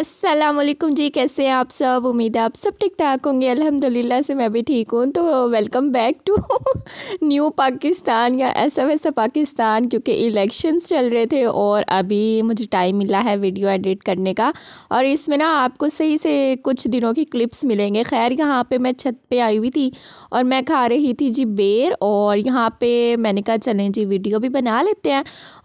असलम जी कैसे हैं आप सब उम्मीद है आप सब ठीक ठाक होंगे अल्हम्दुलिल्लाह से मैं भी ठीक हूँ तो welcome back to new Pakistan या ऐसा वैसा पाकिस्तान क्योंकि इलेक्शंस चल रहे थे और अभी मुझे टाइम मिला है वीडियो एडिट करने का और इसमें ना आपको सही से कुछ दिनों की क्लिप्स मिलेंगे खैर यहाँ पे मैं छत पे आई हुई थी और मैं खा रही थी जी बेर और यहाँ पर मैंने कहा चलें जी वीडियो भी बना लेते हैं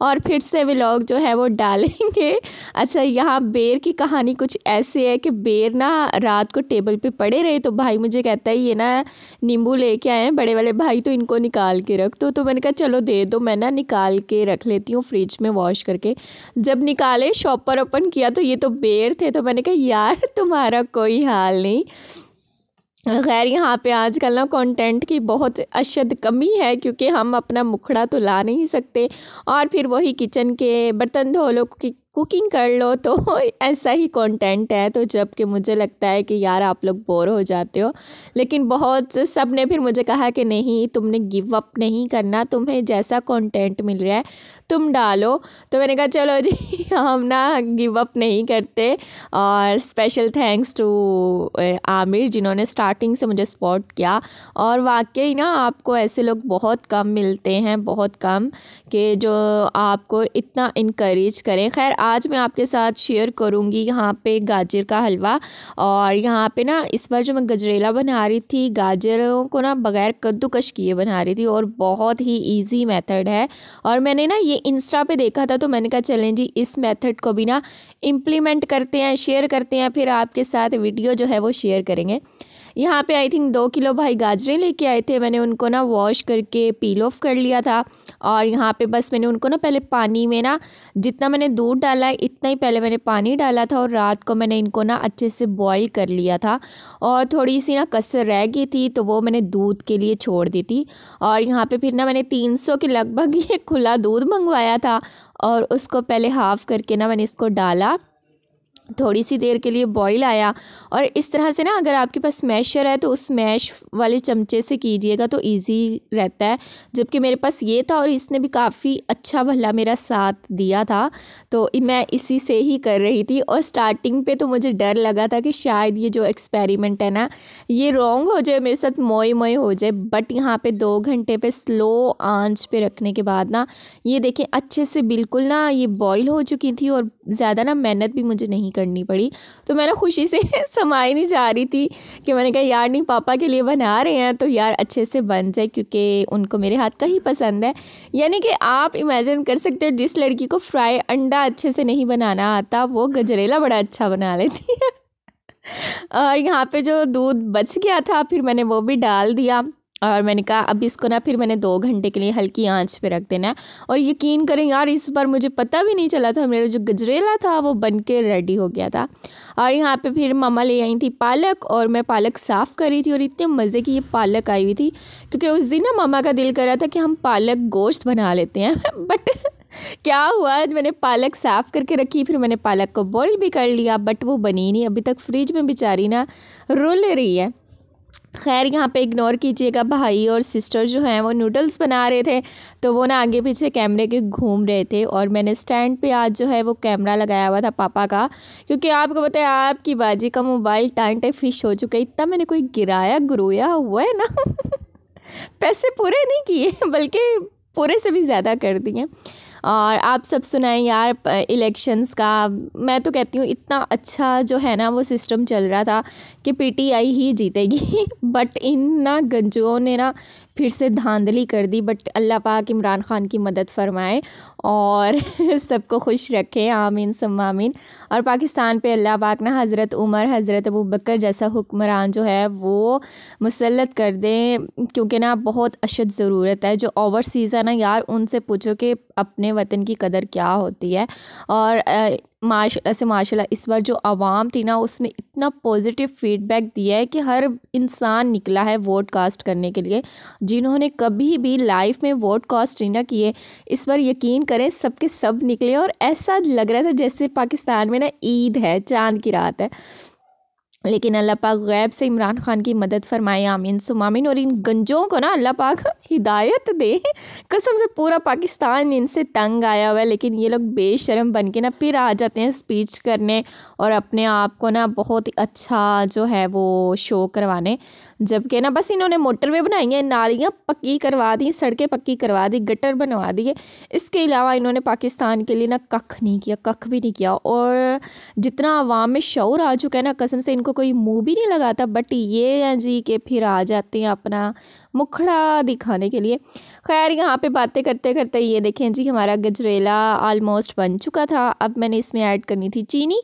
और फिर से वे लोग जो है वो डालेंगे अच्छा यहाँ बेर की कहानी कहानी कुछ ऐसे है कि बेर ना रात को टेबल पे पड़े रहे तो भाई मुझे कहता है ये ना नींबू लेके आए हैं बड़े वाले भाई तो इनको निकाल के रख दो तो मैंने कहा चलो दे दो मैं ना निकाल के रख लेती हूँ फ्रिज में वॉश करके जब निकाले शॉप पर ओपन किया तो ये तो बेर थे तो मैंने कहा यार तुम्हारा कोई हाल नहीं खैर यहाँ पे आजकल ना कंटेंट की बहुत अशद कमी है क्योंकि हम अपना मुखड़ा तो ला नहीं सकते और फिर वही किचन के बर्तन धो लो कुकिंग कर लो तो ऐसा ही कंटेंट है तो जबकि मुझे लगता है कि यार आप लोग बोर हो जाते हो लेकिन बहुत सब ने फिर मुझे कहा कि नहीं तुमने गिव अप नहीं करना तुम्हें जैसा कंटेंट मिल रहा है तुम डालो तो मैंने कहा चलो जी हम ना गिव अप नहीं करते और स्पेशल थैंक्स टू आमिर जिन्होंने स्टार्टिंग से मुझे सपोर्ट किया और वाकई ना आपको ऐसे लोग बहुत कम मिलते हैं बहुत कम कि जो आपको इतना इनक्रेज करें खैर आज मैं आपके साथ शेयर करूँगी यहाँ पे गाजर का हलवा और यहाँ पे ना इस बार जो मैं गजरेला बना रही थी गाजरों को ना बगैर कद्दूकश किए बना रही थी और बहुत ही ईजी मेथड है और मैंने ना ये इंस्टा पे देखा था तो मैंने कहा चलें जी इस मेथड को भी ना इम्प्लीमेंट करते हैं शेयर करते हैं फिर आपके साथ वीडियो जो है वो शेयर करेंगे यहाँ पे आई थिंक दो किलो भाई गाजरें लेके आए थे मैंने उनको ना वॉश करके पील ऑफ कर लिया था और यहाँ पे बस मैंने उनको ना पहले पानी में ना जितना मैंने दूध डाला है इतना ही पहले मैंने पानी डाला था और रात को मैंने इनको ना अच्छे से बॉईल कर लिया था और थोड़ी सी ना कसर रह गई थी तो वो मैंने दूध के लिए छोड़ दी थी और यहाँ पर फिर ना मैंने तीन के लगभग ये खुला दूध मंगवाया था और उसको पहले हाफ़ करके ना मैंने इसको डाला थोड़ी सी देर के लिए बॉईल आया और इस तरह से ना अगर आपके पास मैशर है तो उस मैश वाले चमचे से कीजिएगा तो इजी रहता है जबकि मेरे पास ये था और इसने भी काफ़ी अच्छा भला मेरा साथ दिया था तो मैं इसी से ही कर रही थी और स्टार्टिंग पे तो मुझे डर लगा था कि शायद ये जो एक्सपेरिमेंट है ना ये रॉन्ग हो जाए मेरे साथ मोए मोए हो जाए बट यहाँ पर दो घंटे पर स्लो आँच पर रखने के बाद ना ये देखें अच्छे से बिल्कुल ना ये बॉयल हो चुकी थी और ज़्यादा ना मेहनत भी मुझे नहीं करनी पड़ी तो मैं ना खुशी से समाई नहीं जा रही थी कि मैंने कहा यार नहीं पापा के लिए बना रहे हैं तो यार अच्छे से बन जाए क्योंकि उनको मेरे हाथ का ही पसंद है यानी कि आप इमेजिन कर सकते हो जिस लड़की को फ्राई अंडा अच्छे से नहीं बनाना आता वो गजरेला बड़ा अच्छा बना लेती है और यहाँ पे जो दूध बच गया था फिर मैंने वो भी डाल दिया और मैंने कहा अब इसको ना फिर मैंने दो घंटे के लिए हल्की आंच पे रख देना है और यकीन करें यार इस बार मुझे पता भी नहीं चला था मेरा जो गजरेला था वो बन के रेडी हो गया था और यहाँ पे फिर मामा ले आई थी पालक और मैं पालक साफ़ कर रही थी और इतने मज़े की ये पालक आई हुई थी क्योंकि उस दिन ना मामा का दिल कर रहा था कि हम पालक गोश्त बना लेते हैं बट क्या हुआ मैंने पालक साफ़ करके रखी फिर मैंने पालक को बॉयल भी कर लिया बट वो बनी नहीं अभी तक फ्रिज में बेचारी ना रुल रही है खैर यहाँ पे इग्नोर कीजिएगा भाई और सिस्टर जो हैं वो नूडल्स बना रहे थे तो वो ना आगे पीछे कैमरे के घूम रहे थे और मैंने स्टैंड पे आज जो है वो कैमरा लगाया हुआ था पापा का क्योंकि आपको पता है आपकी बाजी का मोबाइल टांटे फिश हो चुका है इतना मैंने कोई गिराया गुरोया हुआ है ना पैसे पूरे नहीं किए बल्कि पूरे से भी ज़्यादा कर दिए और आप सब सुनाए यार इलेक्शंस का मैं तो कहती हूँ इतना अच्छा जो है ना वो सिस्टम चल रहा था कि पीटीआई ही जीतेगी बट इन ना गंजुओं ने ना फिर से धांधली कर दी बट अल्लाह पाक इमरान ख़ान की मदद फरमाए और सबको खुश रखे आमीन सम आमीन और पाकिस्तान पे अल्लाह पाक ना हज़रत उमर हज़रत अबू बकर जैसा हुक्मरान जो है वो मुसलत कर दें क्योंकि ना बहुत अशद ज़रूरत है जो ओवरसीज़ है ना यार उनसे पूछो कि अपने वतन की कदर क्या होती है और माशा से माशा इस बार जो आवाम थी ना उसने इतना पॉजिटिव फीडबैक दिया है कि हर इंसान निकला है वोट कास्ट करने के लिए जिन्होंने कभी भी लाइफ में वोट कास्ट नहीं ना किए इस बार यकीन करें सबके सब निकले और ऐसा लग रहा था जैसे पाकिस्तान में ना ईद है चांद की रात है लेकिन अल्लाह पाक गैब से इमरान खान की मदद फरमाए आमीन मामिन और इन गंजों को ना अल्लाह पाक हिदायत दे कसम से पूरा पाकिस्तान इनसे तंग आया हुआ है लेकिन ये लोग बेशरम बन के ना फिर आ जाते हैं स्पीच करने और अपने आप को ना बहुत ही अच्छा जो है वो शो करवाने जबकि ना बस इन्होंने मोटरवे बनाई हैं नालियाँ पक्की करवा दी सड़कें पक्की करवा दी गटर बनवा दिए इसके अलावा इन्होंने पाकिस्तान के लिए ना कख नहीं किया कख भी नहीं किया और जितना आवाम में शौर आ चुका है ना कसम से इनको कोई मुंह भी नहीं लगाता बट ये हैं जी के फिर आ जाते हैं अपना मुखड़ा दिखाने के लिए खैर यहाँ पे बातें करते करते ये देखें जी हमारा गजरेला आलमोस्ट बन चुका था अब मैंने इसमें ऐड करनी थी चीनी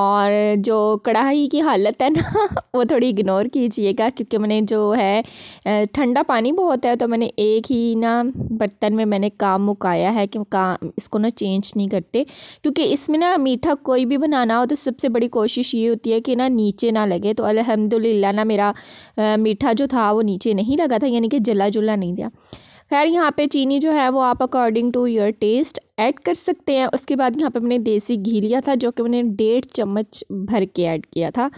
और जो कढ़ाई की हालत है ना वो थोड़ी इग्नोर कीजिएगा क्योंकि मैंने जो है ठंडा पानी बहुत है तो मैंने एक ही ना बर्तन में मैंने काम मुकाया है कि काम इसको ना चेंज नहीं करते क्योंकि इसमें ना मीठा कोई भी बनाना हो तो सबसे बड़ी कोशिश ये होती है कि ना नीचे नीचे ना लगे तो अलहमदिल्ला ना मेरा आ, मीठा जो था वो नीचे नहीं लगा था यानी कि जला जुला नहीं दिया खैर यहाँ पे चीनी जो है वो आप according to your taste add कर सकते हैं उसके बाद यहाँ पे मैंने देसी घी लिया था जो कि मैंने डेढ़ चम्मच भर के ऐड किया था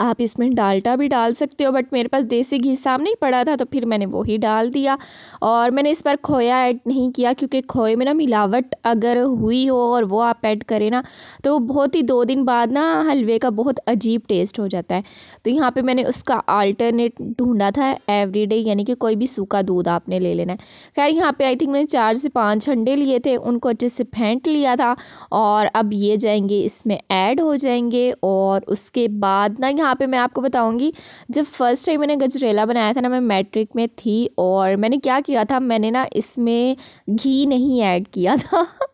आप इसमें डालटा भी डाल सकते हो बट मेरे पास देसी घी सामने ही पड़ा था तो फिर मैंने वो ही डाल दिया और मैंने इस पर खोया ऐड नहीं किया क्योंकि खोए में ना मिलावट अगर हुई हो और वो आप ऐड करें ना तो बहुत ही दो दिन बाद ना हलवे का बहुत अजीब टेस्ट हो जाता है तो यहाँ पे मैंने उसका आल्टरनेट ढूँढा था एवरीडे यानी कि कोई भी सूखा दूध आपने ले लेना है खैर यहाँ पर आई थिंक मैंने चार से पाँच अंडे लिए थे उनको अच्छे से फेंट लिया था और अब ये जाएंगे इसमें ऐड हो जाएंगे और उसके बाद ना यहाँ पे मैं आपको बताऊँगी जब फर्स्ट टाइम मैंने गजरेला बनाया था ना मैं मैट्रिक में थी और मैंने क्या किया था मैंने ना इसमें घी नहीं ऐड किया था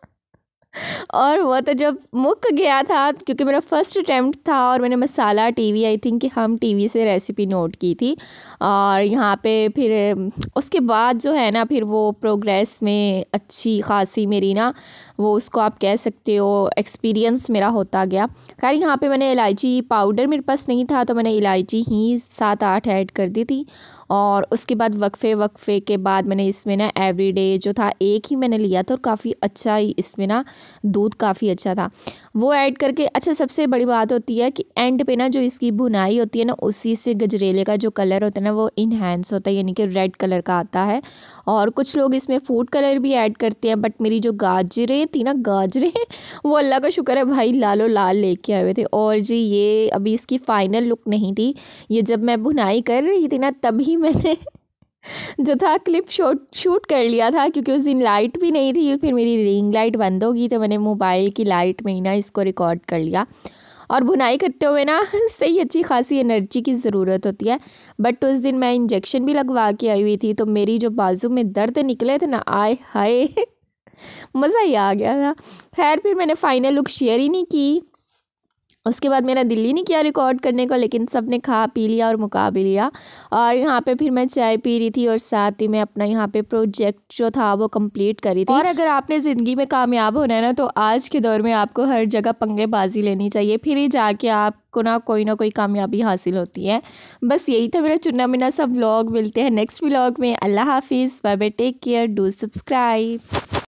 और वो तो जब मुक गया था क्योंकि मेरा फर्स्ट अटैम्प्ट था और मैंने मसाला टीवी आई थिंक कि हम टीवी से रेसिपी नोट की थी और यहाँ पे फिर उसके बाद जो है ना फिर वो प्रोग्रेस में अच्छी खासी मेरी ना वो उसको आप कह सकते हो एक्सपीरियंस मेरा होता गया खैर यहाँ पे मैंने इलायची पाउडर मेरे पास नहीं था तो मैंने इलायची ही सात आठ ऐड कर दी थी और उसके बाद वक्फ़े वक्फ़े के बाद मैंने इसमें ना एवरीडे जो था एक ही मैंने लिया था और काफ़ी अच्छा ही इसमें ना दूध काफ़ी अच्छा था वो ऐड करके अच्छा सबसे बड़ी बात होती है कि एंड पे ना जो इसकी बुनाई होती है ना उसी से गजरेले का जो कलर होता है ना वो इन्हेंस होता है यानी कि रेड कलर का आता है और कुछ लोग इसमें फूड कलर भी ऐड करते हैं बट मेरी जो गाजरें थी ना गाजरें वो अल्लाह का शुक्र है भाई लालो लाल लेके आए हुए थे और जी ये अभी इसकी फ़ाइनल लुक नहीं थी ये जब मैं बुनाई कर रही थी ना तभी मैंने जो था क्लिप शॉट शूट कर लिया था क्योंकि उस दिन लाइट भी नहीं थी फिर मेरी रिंग लाइट बंद होगी तो मैंने मोबाइल की लाइट में ही ना इसको रिकॉर्ड कर लिया और बुनाई करते हुए ना सही अच्छी खासी एनर्जी की ज़रूरत होती है बट उस दिन मैं इंजेक्शन भी लगवा के आई हुई थी तो मेरी जो बाजू में दर्द निकले थे ना आए हाय मज़ा ही आ गया था खैर फिर मैंने फ़ाइनल लुक शेयर ही नहीं की उसके बाद मेरा दिल्ली नहीं किया रिकॉर्ड करने को लेकिन सब ने खा पी लिया और मुका भी लिया और यहाँ पे फिर मैं चाय पी रही थी और साथ ही मैं अपना यहाँ पे प्रोजेक्ट जो था वो कंप्लीट करी थी और अगर आपने ज़िंदगी में कामयाब होना है ना तो आज के दौर में आपको हर जगह पंगेबाजी लेनी चाहिए फिर ही जाके आपको ना कोई ना कोई कामयाबी हासिल होती है बस यही था मेरा चुना मिना सब व्लॉग मिलते हैं नेक्स्ट व्लॉग में अल्लाह हाफिज़ bye bye take care do subscribe